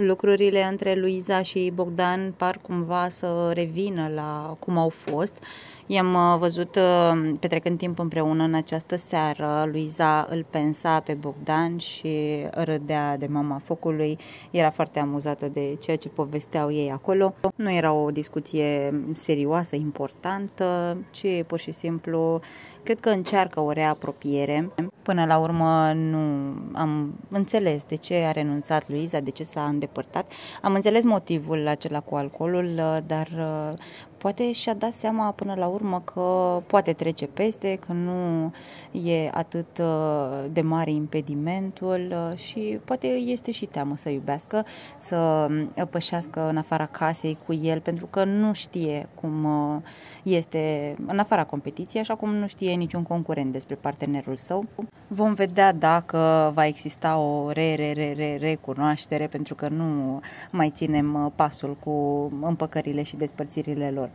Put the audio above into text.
lucrurile între Luiza și Bogdan par cumva să revină la cum au fost. I-am uh, văzut uh, petrecând timp împreună în această seară. Luiza îl pensa pe Bogdan și râdea de mama focului. Era foarte amuzată de ceea ce povesteau ei acolo. Nu era o discuție serioasă, importantă, ci pur și simplu cred că încearcă o reapropiere. Până la urmă nu am înțeles de ce a renunțat Luiza, de ce s-a îndepărtat. Am înțeles motivul acela cu alcoolul, uh, dar uh, poate și-a dat seama până la urmă că poate trece peste, că nu e atât uh, de mare impedimentul și poate este și teamă să iubească, să um, pășească în afara casei cu el, pentru că nu știe cum este în afara competiției, așa cum nu știe niciun concurent despre partenerul său. Vom vedea dacă va exista o re-re-re-re-recunoaștere pentru că nu mai ținem uh, pasul cu uh, împăcările și despărțirile lor.